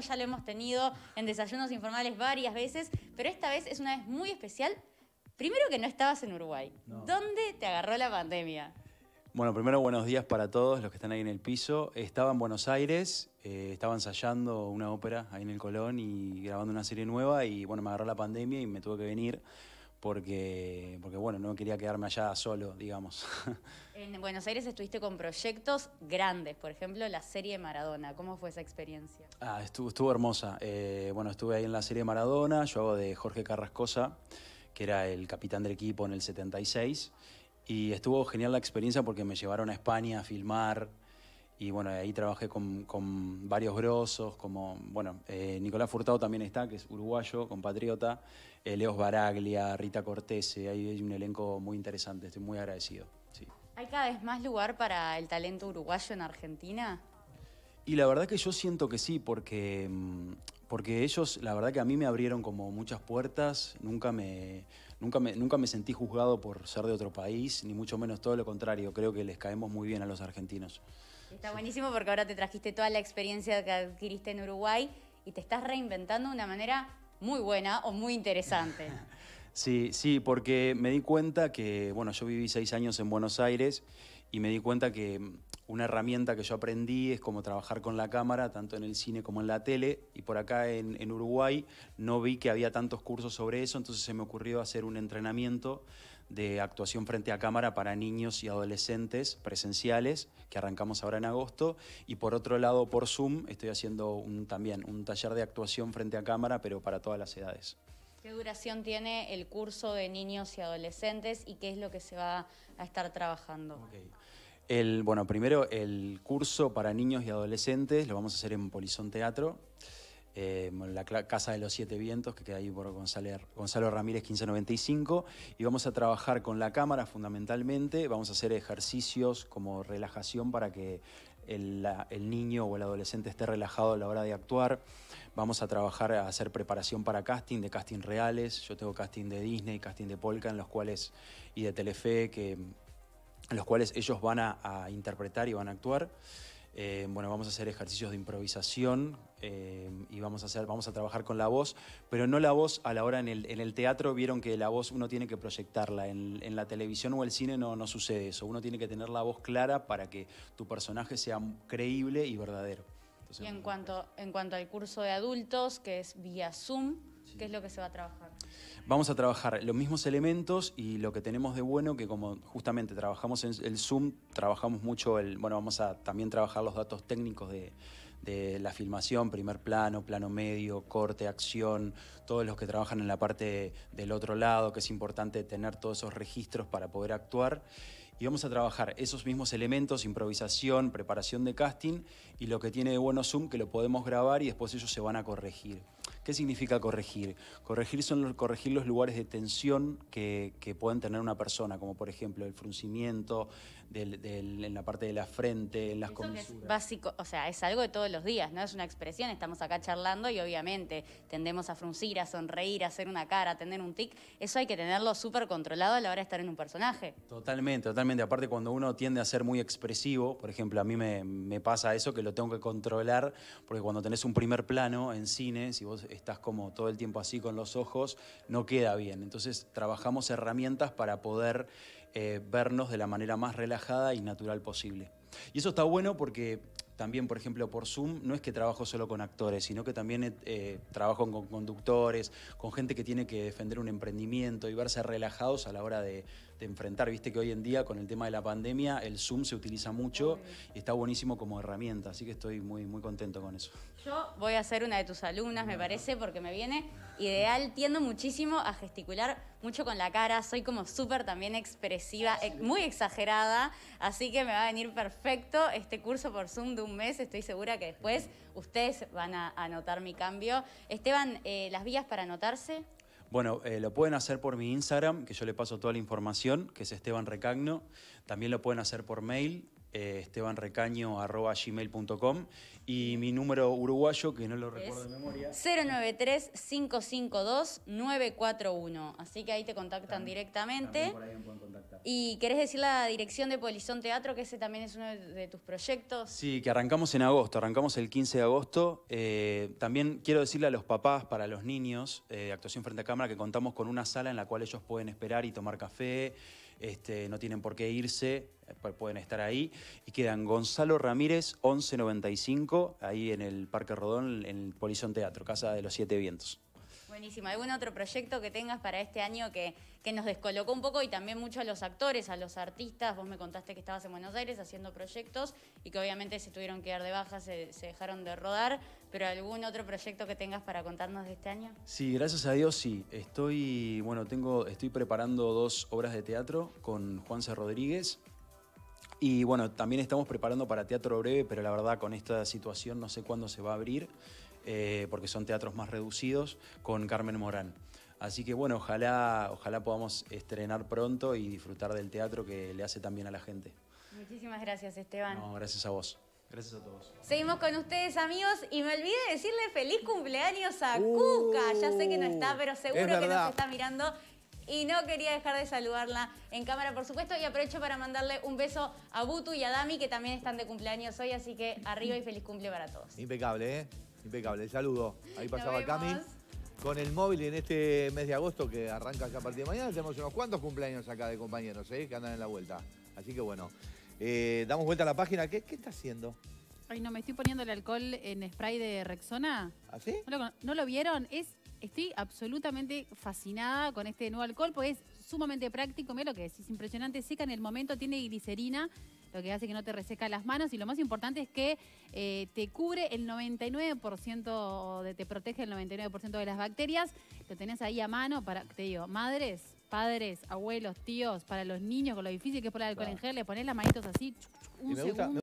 ya lo hemos tenido en desayunos informales varias veces, pero esta vez es una vez muy especial. Primero que no estabas en Uruguay. ¿Dónde te agarró la pandemia? Bueno, primero buenos días para todos los que están ahí en el piso. Estaba en Buenos Aires, eh, estaba ensayando una ópera ahí en el Colón y grabando una serie nueva y bueno, me agarró la pandemia y me tuve que venir porque, porque bueno, no quería quedarme allá solo, digamos. En Buenos Aires estuviste con proyectos grandes, por ejemplo, la serie Maradona. ¿Cómo fue esa experiencia? Ah, estuvo, hermosa. Eh, bueno, estuve ahí en la serie Maradona, yo hago de Jorge Carrascosa, que era el capitán del equipo en el 76, y estuvo genial la experiencia porque me llevaron a España a filmar. Y bueno, ahí trabajé con, varios grosos, como, bueno, eh, Nicolás Furtado también está, que es uruguayo, compatriota, eh, Leos Baraglia, Rita Cortese, ahí hay un elenco muy interesante, estoy muy agradecido. ¿Hay cada vez más lugar para el talento uruguayo en Argentina? Y la verdad que yo siento que sí, porque, mm, porque ellos, la verdad que a mí me abrieron como muchas puertas, nunca me, nunca, nunca me sentí juzgado por ser de otro país, ni mucho menos todo lo contrario, creo que les caemos muy bien a los argentinos. Está buenísimo porque ahora te trajiste toda la experiencia que adquiriste en Uruguay y te estás reinventando de una manera muy buena o muy interesante. Sí, sí, porque me di cuenta que, bueno, yo viví seis años en Buenos Aires y me di cuenta que mm, una herramienta que yo aprendí es como trabajar con la cámara, tanto en el cine como en la tele, y por acá en, Uruguay no vi que había tantos cursos sobre eso, entonces se me ocurrió hacer un entrenamiento de actuación frente a cámara para niños y adolescentes presenciales, que arrancamos ahora en agosto. Y por otro lado, por Zoom, estoy haciendo también un taller de actuación frente a cámara, pero para todas las edades. ¿Qué duración tiene el curso de niños y adolescentes y qué es lo que se va a estar trabajando? El, bueno, primero el curso para niños y adolescentes lo vamos a hacer en Polizón Teatro. Em, la Casa de los Siete Vientos, que queda ahí por Gonzalo, Ramírez 1595, y vamos a trabajar con la cámara fundamentalmente, vamos a hacer ejercicios como relajación para que el, niño o el adolescente esté relajado a la hora de actuar. Vamos a trabajar a hacer preparación para casting, de casting reales. Yo tengo casting de Disney, casting de Polka, en los cuales, y de Telefe, que, en los cuales ellos van a, interpretar y van a actuar. Em, bueno, vamos a hacer ejercicios de improvisación eh, y vamos a, hacer, vamos a trabajar con la voz, pero no la voz a la hora en el, teatro, vieron que la voz uno tiene que proyectarla, en, la televisión o el cine no, no sucede eso, uno tiene que tener la voz clara para que tu personaje sea creíble y verdadero. y en cuanto, en cuanto al curso de adultos, que es vía Zoom, ¿qué es lo que se va a trabajar? Vamos a trabajar los mismos elementos y lo que tenemos de bueno, que como justamente trabajamos en el Zoom, trabajamos mucho el, bueno, vamos a también trabajar los datos técnicos de de la filmación, primer plano, plano medio, corte, acción, todos los que trabajan en la parte del otro lado, que es importante tener todos esos registros para poder actuar. Y vamos a trabajar esos mismos elementos, improvisación, preparación de casting y lo que tiene de bueno Zoom que lo podemos grabar y después ellos se van a corregir. ¿Qué significa corregir? Corregir son los, corregir los lugares de tensión que, que pueden tener una persona, como por ejemplo el fruncimiento, en la parte de la frente, en las comisuras. Es básico, o sea, es algo de todos los días, ¿no? Es una expresión, estamos acá charlando y obviamente tendemos a fruncir, a sonreír, a hacer una cara, a tener un tic. Eso hay que tenerlo súper controlado a la hora de estar en un personaje. Totalmente, totalmente. Aparte, cuando uno tiende a ser muy expresivo, por ejemplo, a mí me, me pasa eso que lo tengo que controlar, porque cuando tenés un primer plano en cine, si vos estás como todo el tiempo así con los ojos, no queda bien. Entonces, trabajamos herramientas para poder eh, vernos de la manera más relajada y natural posible. Y eso está bueno porque también, por ejemplo, por Zoom, no es que trabajo solo con actores, sino que también eh, trabajo con conductores, con gente que tiene que defender un emprendimiento y verse relajados a la hora de, este, enfrentar. Viste que hoy en día con el tema de la pandemia el Zoom se utiliza mucho y está buenísimo como herramienta, así que estoy muy, muy contento con eso. Yo voy a ser una de tus alumnas, me parece, porque me viene ideal. Tiendo muchísimo a gesticular mucho con la cara, soy como súper también expresiva, ah, muy exagerada, así que me va a venir perfecto este curso por Zoom de un mes, estoy segura que después ustedes van a anotar mi cambio. Esteban, eh, las vías para anotarse. Bueno, eh, lo pueden hacer por mi Instagram, que yo le paso toda la información, que es Esteban Recagno. También lo pueden hacer por mail, eh, estebanrecaño.gmail.com y mi número uruguayo, que no lo recuerdo de memoria. 093-552-941. Así que ahí te contactan directamente. Y querés decir la dirección de Polizón Teatro, que ese también es uno de tus proyectos. Sí, que arrancamos en agosto, arrancamos el 15 de agosto. Eh, también quiero decirle a los papás, para los niños, eh, actuación frente a cámara, que contamos con una sala en la cual ellos pueden esperar y tomar café. Este, no tienen por qué irse, eh, pueden estar ahí. Y quedan Gonzalo Ramírez, 1195, ahí en el Parque Rodón, en el Polizón Teatro, Casa de los Siete Vientos. Buenísimo. ¿Algún otro proyecto que tengas para este año que, nos descolocó un poco y también mucho a los actores, a los artistas? Vos me contaste que estabas en Buenos Aires haciendo proyectos y que obviamente se tuvieron que dar de baja, se, dejaron de rodar, pero ¿algún otro proyecto que tengas para contarnos de este año? Sí, gracias a Dios sí. Estoy, bueno, tengo, estoy preparando dos obras de teatro con Juanza Rodríguez, y bueno, también estamos preparando para teatro breve, pero la verdad con esta situación no sé cuándo se va a abrir. Eh, porque son teatros más reducidos, con Carmen Morán. Así que bueno, ojalá, ojalá podamos estrenar pronto y disfrutar del teatro que le hace también a la gente. Muchísimas gracias, Esteban. No, gracias a vos. Gracias a todos. Seguimos con ustedes, amigos, y me olvidé decirle feliz cumpleaños a uh. Cuca. Ya sé que no está, pero seguro que nos está mirando. Y no quería dejar de saludarla en cámara, por supuesto, y aprovecho para mandarle un beso a Butu y a Dami, que también están de cumpleaños hoy, así que arriba y feliz cumple para todos. Impecable, ¿eh? Impecable, saludo. Ahí pasaba Cami con el móvil en este mes de agosto que arranca ya a partir de mañana. Tenemos unos cuantos cumpleaños acá de compañeros ¿eh? que andan en la vuelta. Así que bueno, eh, damos vuelta a la página. ¿Qué, está haciendo? Ay, no, me estoy poniendo el alcohol en spray de Rexona. ¿Ah, sí? ¿No lo, vieron? Es, estoy absolutamente fascinada con este nuevo alcohol, porque es sumamente práctico. Mira lo que es, es impresionante. Seca en el momento, tiene glicerina lo que hace que no te reseca las manos y lo más importante es que eh, te cubre el 99%, de, te protege el 99% de las bacterias. Lo tenés ahí a mano para, te digo, madres, padres, abuelos, tíos, para los niños, con lo difícil que es poner alcohol en gel, le pones las manitos así, un segundo.